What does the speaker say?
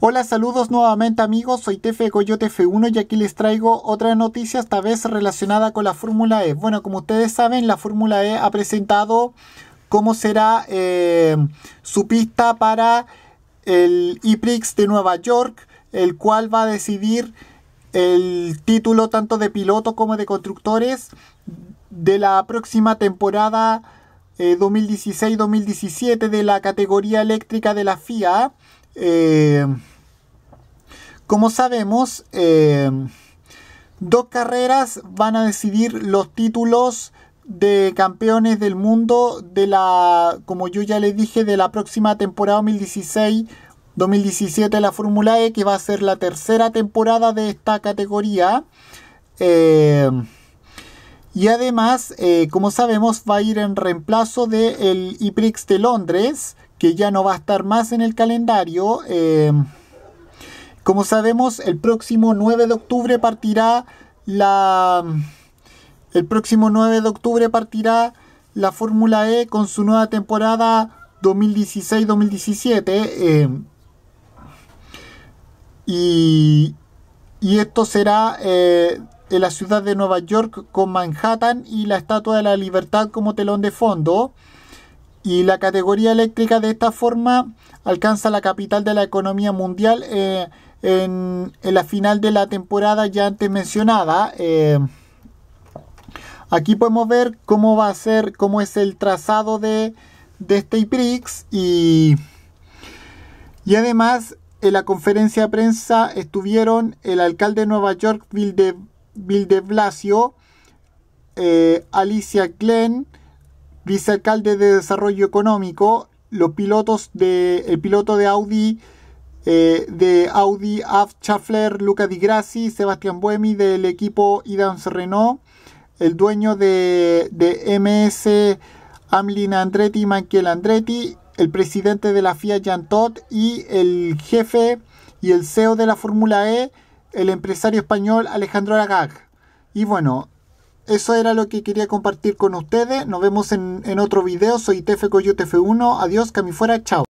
Hola, saludos nuevamente amigos, soy Tefe Coyote F1 y aquí les traigo otra noticia, esta vez relacionada con la Fórmula E. Bueno, como ustedes saben, la Fórmula E ha presentado cómo será eh, su pista para el IPRIX de Nueva York, el cual va a decidir el título tanto de piloto como de constructores de la próxima temporada 2016-2017 eh, de la categoría eléctrica de la FIA. Eh, como sabemos, eh, dos carreras van a decidir los títulos de campeones del mundo de la, como yo ya les dije, de la próxima temporada 2016. 2017 de la Fórmula E, que va a ser la tercera temporada de esta categoría. Eh, y además, como sabemos, va a ir en reemplazo del IPRIX de Londres, que ya no va a estar más en el calendario. Eh, como sabemos, el próximo 9 de octubre partirá la... El próximo 9 de octubre partirá la Fórmula E con su nueva temporada 2016-2017. Eh, y, y, esto será eh, en la ciudad de Nueva York con Manhattan y la Estatua de la Libertad como telón de fondo. Y la categoría eléctrica de esta forma alcanza la capital de la economía mundial eh, en, la final de la temporada ya antes mencionada. Eh. aquí podemos ver cómo va a ser, cómo es el trazado de, de este IPRIX y, y además en la conferencia de prensa estuvieron el alcalde de Nueva York, Bill de, Bill Blasio, eh, Alicia Glenn, ...vicealcalde de Desarrollo Económico, los pilotos de, el piloto de Audi, eh, de Audi, Av Luca Di Grassi, Sebastián Buemi del equipo idans Renault, el dueño de, de MS Amlin Andretti, Michael Andretti, el presidente de la FIA Jean Todt y el jefe y el CEO de la Fórmula E, el empresario español Alejandro Aragag. Y bueno, eso era lo que quería compartir con ustedes. Nos vemos en, otro video. Soy TFCO 1 Adiós, que fuera. Chao.